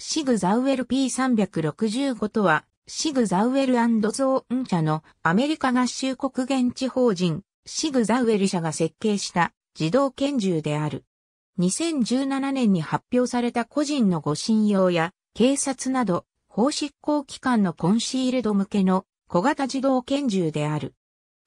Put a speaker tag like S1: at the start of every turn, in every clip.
S1: シグザウエル P365 とは、シグザウエルゾーン社のアメリカ合衆国現地法人、シグザウエル社が設計した自動拳銃である。2017年に発表された個人の護信用や警察など法執行機関のコンシールド向けの小型自動拳銃である。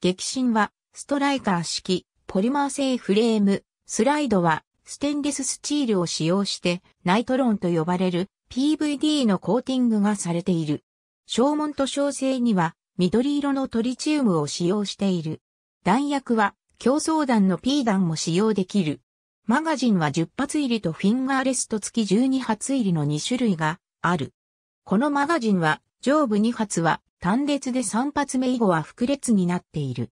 S1: 激震はストライカー式ポリマー製フレーム、スライドはステンレススチールを使用してナイトロンと呼ばれる PVD のコーティングがされている。小門と小生には緑色のトリチウムを使用している。弾薬は競争弾の P 弾も使用できる。マガジンは10発入りとフィンガーレスト付き12発入りの2種類がある。このマガジンは上部2発は単列で3発目以後は複列になっている。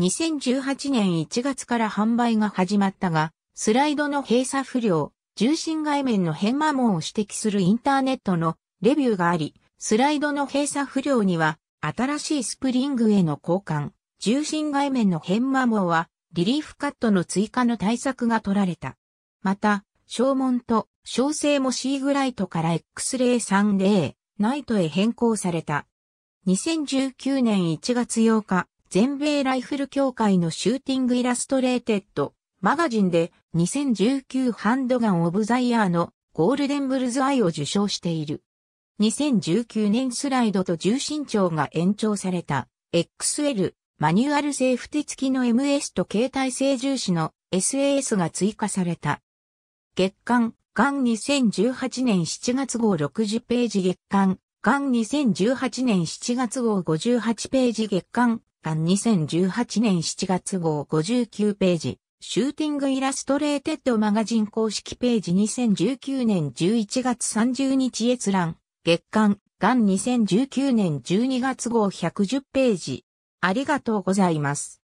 S1: 2018年1月から販売が始まったが、スライドの閉鎖不良、重心外面の変摩耗を指摘するインターネットのレビューがあり、スライドの閉鎖不良には、新しいスプリングへの交換、重心外面の変摩耗は、リリーフカットの追加の対策が取られた。また、小門と小生もシーグライトから X030 ナイトへ変更された。2019年1月8日、全米ライフル協会のシューティングイラストレーテッドマガジンで2019ハンドガン・オブ・ザ・イヤーのゴールデンブルズアイを受賞している。2019年スライドと重心長が延長された XL マニュアルセーフティ付きの MS と携帯性重視の SAS が追加された。月間、ガン2018年7月号60ページ月間、ガン2018年7月号58ページ月間、ガン2018年7月号59ページ、シューティングイラストレーテッドマガジン公式ページ2019年11月30日閲覧、月刊、ガン2019年12月号110ページ。ありがとうございます。